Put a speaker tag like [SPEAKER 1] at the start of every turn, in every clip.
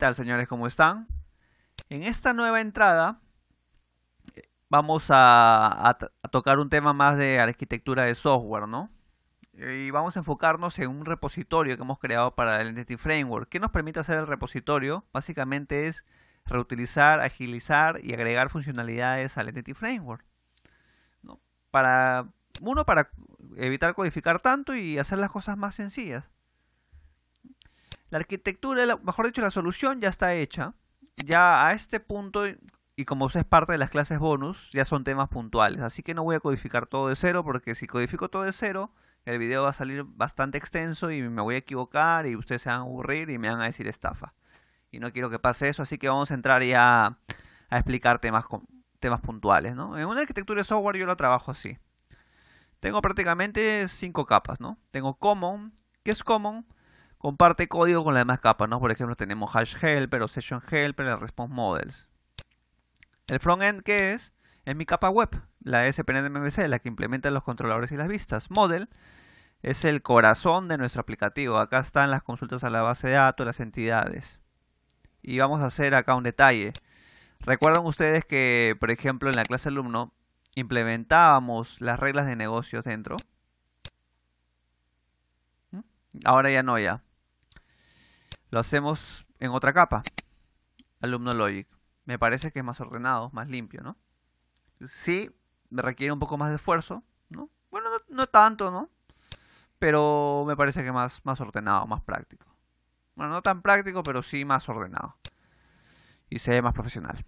[SPEAKER 1] tal señores? ¿Cómo están? En esta nueva entrada eh, vamos a, tocar un tema más de arquitectura de software, ¿no? Y vamos a enfocarnos en un repositorio que hemos creado para el Entity Framework. ¿Qué nos permite hacer el repositorio? Básicamente es reutilizar, agilizar y agregar funcionalidades al Entity Framework. ¿no? Para, uno, para evitar codificar tanto y hacer las cosas más sencillas. La arquitectura, mejor dicho, la solución ya está hecha. Ya a este punto, y como es parte de las clases bonus, ya son temas puntuales. Así que no voy a codificar todo de cero, porque si codifico todo de cero, el video va a salir bastante extenso y me voy a equivocar y ustedes se van a aburrir y me van a decir estafa. Y no quiero que pase eso, así que vamos a entrar ya a explicar temas, temas puntuales. ¿no? En una arquitectura de software yo la trabajo así. Tengo prácticamente cinco capas, ¿no? Tengo Common. ¿Qué es Common? Comparte código con las demás capas, ¿no? Por ejemplo, tenemos hash helper o session helper en response models. El frontend, ¿qué es? Es mi capa web, la MVC, la que implementa los controladores y las vistas. Model es el corazón de nuestro aplicativo. Acá están las consultas a la base de datos, las entidades. Y vamos a hacer acá un detalle. Recuerdan ustedes que, por ejemplo, en la clase alumno implementábamos las reglas de negocios dentro. ¿Mm? Ahora ya no, ya lo hacemos en otra capa, alumno logic. Me parece que es más ordenado, más limpio, ¿no? Sí, me requiere un poco más de esfuerzo, ¿no? Bueno, no, tanto, ¿no? Pero me parece que más, más ordenado, más práctico. Bueno, no tan práctico, pero sí más ordenado. Y se ve más profesional.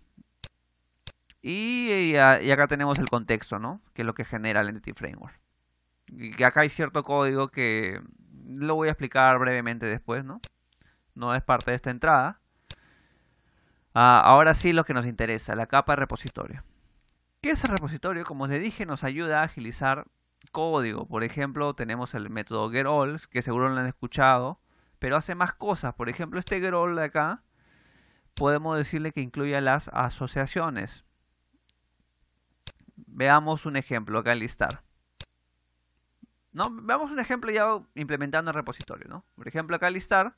[SPEAKER 1] Y, acá tenemos el contexto, ¿no? Que es lo que genera el Entity Framework. Y acá hay cierto código que lo voy a explicar brevemente después, ¿no? no es parte de esta entrada. Ah, ahora sí lo que nos interesa, la capa de repositorio. ¿Qué es el repositorio? Como les dije, nos ayuda a agilizar código. Por ejemplo, tenemos el método getAll, que seguro lo han escuchado, pero hace más cosas. Por ejemplo, este getAll de acá, podemos decirle que incluya las asociaciones. Veamos un ejemplo acá listar. No, veamos un ejemplo ya implementando el repositorio, ¿no? Por ejemplo, acá listar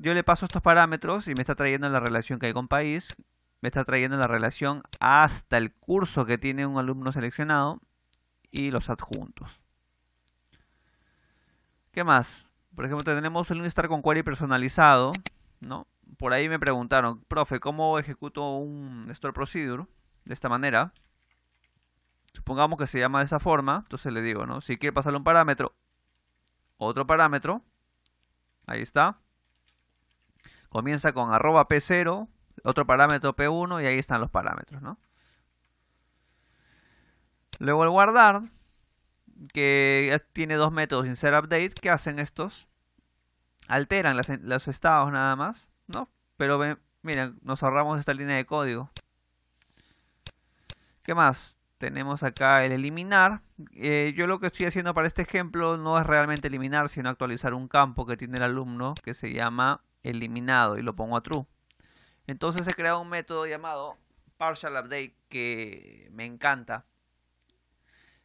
[SPEAKER 1] yo le paso estos parámetros y me está trayendo la relación que hay con país, me está trayendo la relación hasta el curso que tiene un alumno seleccionado y los adjuntos. ¿Qué más? Por ejemplo, tenemos el estar con query personalizado, ¿no? Por ahí me preguntaron, profe, ¿cómo ejecuto un store procedure de esta manera? Supongamos que se llama de esa forma, entonces le digo, ¿no? Si quiere pasarle un parámetro, otro parámetro, ahí está, comienza con arroba P0, otro parámetro P1 y ahí están los parámetros, ¿no? Luego el guardar, que tiene dos métodos, insert update, que hacen estos? Alteran los estados nada más, ¿no? Pero ven, miren, nos ahorramos esta línea de código. ¿Qué más? Tenemos acá el eliminar. Eh, yo lo que estoy haciendo para este ejemplo no es realmente eliminar, sino actualizar un campo que tiene el alumno que se llama eliminado y lo pongo a true. Entonces he creado un método llamado partial update que me encanta.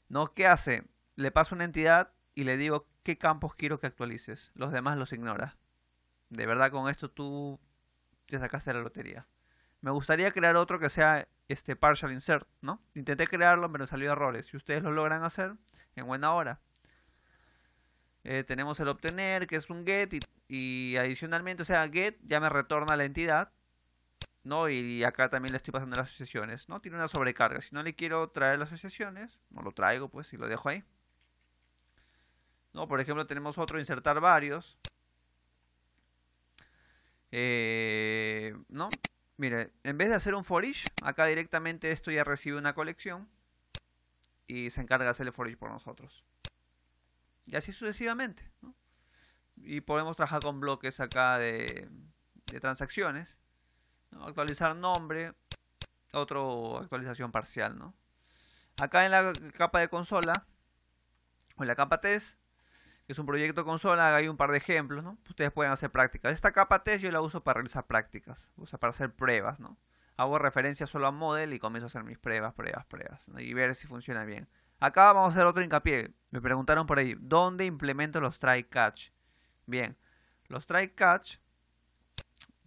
[SPEAKER 1] ¿No? ¿Qué hace? Le paso una entidad y le digo qué campos quiero que actualices. Los demás los ignora. De verdad con esto tú te sacaste la lotería. Me gustaría crear otro que sea este partial insert, ¿no? Intenté crearlo, pero salió errores. Si ustedes lo logran hacer, en buena hora. Eh, tenemos el obtener, que es un get y y adicionalmente, o sea, get ya me retorna la entidad, ¿no? Y acá también le estoy pasando las asociaciones, ¿no? Tiene una sobrecarga. Si no le quiero traer las asociaciones, no lo traigo, pues, y lo dejo ahí. ¿No? Por ejemplo, tenemos otro, insertar varios. Eh, ¿No? Mire, en vez de hacer un for each, acá directamente esto ya recibe una colección y se encarga de hacer el for each por nosotros. Y así sucesivamente, ¿no? y podemos trabajar con bloques acá de, transacciones. Actualizar nombre, otro actualización parcial. ¿no? Acá en la capa de consola, o en la capa test, que es un proyecto consola, hay un par de ejemplos. ¿no? Ustedes pueden hacer prácticas. Esta capa test yo la uso para realizar prácticas, o para hacer pruebas. ¿no? Hago referencia solo a model y comienzo a hacer mis pruebas, pruebas, pruebas, y ver si funciona bien. Acá vamos a hacer otro hincapié. Me preguntaron por ahí, ¿dónde implemento los try catch? Bien, los try catch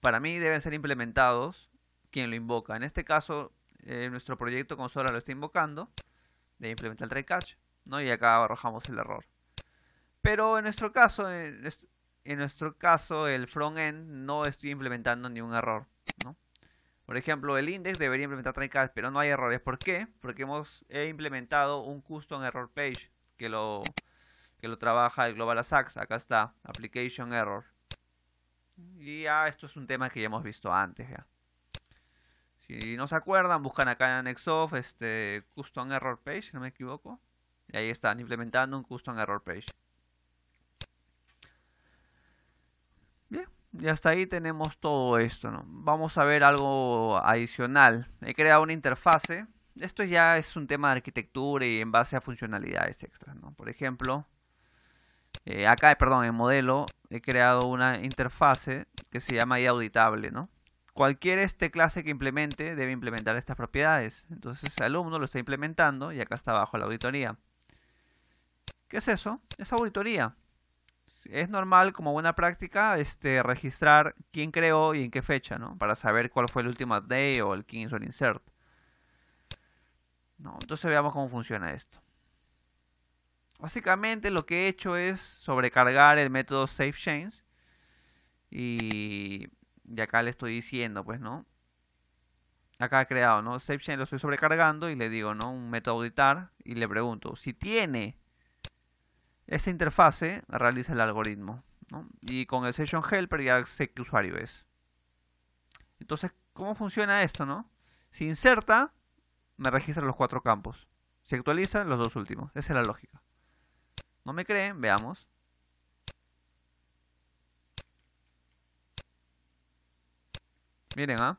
[SPEAKER 1] para mí deben ser implementados quien lo invoca. En este caso, eh, nuestro proyecto consola lo está invocando, de implementar el try catch, ¿no? Y acá arrojamos el error. Pero en nuestro caso, en, nuestro caso el frontend no estoy implementando ningún error, ¿no? Por ejemplo, el index debería implementar try catch, pero no hay errores. ¿Por qué? Porque hemos implementado un custom error page que lo que lo trabaja el Global Asax, Acá está, Application Error. Y ya ah, esto es un tema que ya hemos visto antes Si no se acuerdan, buscan acá en Nexoft este Custom Error Page, si no me equivoco. Y ahí están implementando un Custom Error Page. Bien, y hasta ahí tenemos todo esto. ¿no? Vamos a ver algo adicional. He creado una interfase. Esto ya es un tema de arquitectura y en base a funcionalidades extras. Por ejemplo, eh, acá, perdón, en modelo he creado una interfase que se llama IAuditable, auditable, ¿no? Cualquier este clase que implemente debe implementar estas propiedades. Entonces el alumno lo está implementando y acá está abajo la auditoría. ¿Qué es eso? Es auditoría. Es normal, como buena práctica, este, registrar quién creó y en qué fecha, ¿no? Para saber cuál fue el último update o el quién hizo el insert. No, entonces veamos cómo funciona esto. Básicamente lo que he hecho es sobrecargar el método save change y, acá le estoy diciendo, pues, ¿no? Acá he creado, ¿no? Save lo estoy sobrecargando y le digo, ¿no? Un método auditar y le pregunto, si tiene esta interfase, realiza el algoritmo, Y con el session helper ya sé qué usuario es. Entonces, ¿cómo funciona esto, no? Si inserta, me registra los cuatro campos. Si actualiza, los dos últimos. Esa es la lógica. ¿No me creen? Veamos. Miren, ¿ah?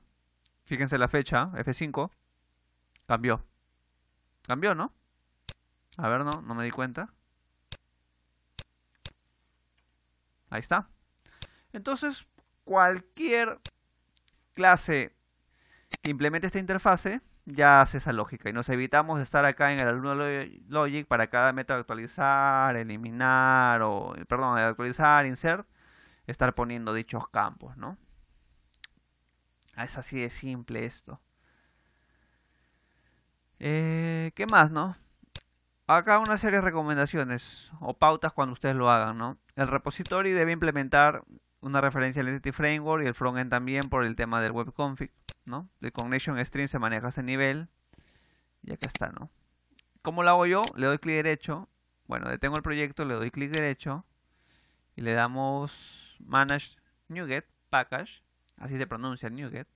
[SPEAKER 1] Fíjense la fecha, F5. Cambió. Cambió, ¿no? A ver, no, no me di cuenta. Ahí está. Entonces, cualquier clase que implemente esta interfase ya hace esa lógica y nos evitamos de estar acá en el alumno logic para cada método actualizar, eliminar o perdón, actualizar, insert, estar poniendo dichos campos, ¿no? Ah, es así de simple esto. Eh, ¿Qué más, no? Acá una serie de recomendaciones o pautas cuando ustedes lo hagan, ¿no? El repositorio debe implementar una referencia al Entity Framework y el frontend también por el tema del web config, ¿no? El connection string se maneja a ese nivel y acá está, ¿no? ¿Cómo lo hago yo? Le doy clic derecho, bueno, detengo el proyecto, le doy clic derecho y le damos manage NuGet package, así se pronuncia NuGet.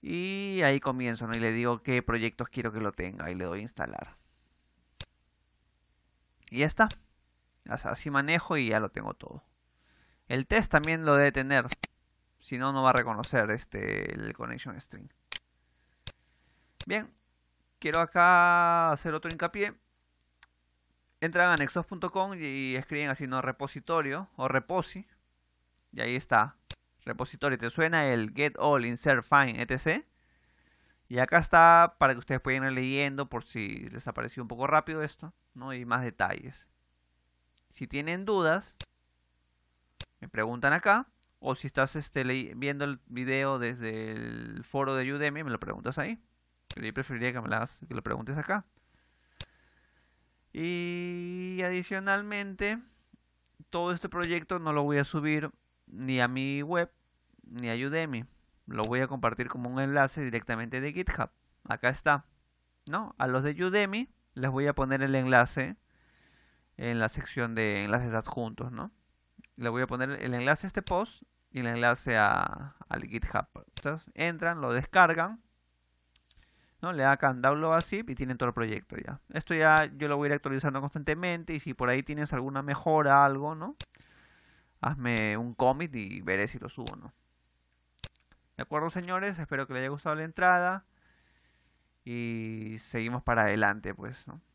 [SPEAKER 1] Y ahí comienzo, ¿no? Y le digo qué proyectos quiero que lo tenga y le doy instalar. Y ya está. Así manejo y ya lo tengo todo. El test también lo debe tener. Si no, no va a reconocer este, el connection string. Bien. Quiero acá hacer otro hincapié. Entran a nexos.com y escriben así, no repositorio o reposi. Y ahí está. Repositorio. ¿Te suena el get all, insert, fine etc.? Y acá está para que ustedes puedan ir leyendo por si les apareció un poco rápido esto, ¿no? Y más detalles. Si tienen dudas, me preguntan acá. O si estás este, viendo el video desde el foro de Udemy, me lo preguntas ahí. Pero yo preferiría que me lo preguntes acá. Y adicionalmente, todo este proyecto no lo voy a subir ni a mi web ni a Udemy. Lo voy a compartir como un enlace directamente de GitHub. Acá está. ¿No? A los de Udemy les voy a poner el enlace en la sección de enlaces adjuntos, ¿no? Le voy a poner el enlace a este post y el enlace a, al GitHub. Entonces, entran, lo descargan, ¿no? Le hagan download a zip y tienen todo el proyecto ya. Esto ya yo lo voy a ir actualizando constantemente y si por ahí tienes alguna mejora, algo, ¿no? Hazme un commit y veré si lo subo o no. De acuerdo, señores, espero que les haya gustado la entrada y seguimos para adelante, pues, ¿no?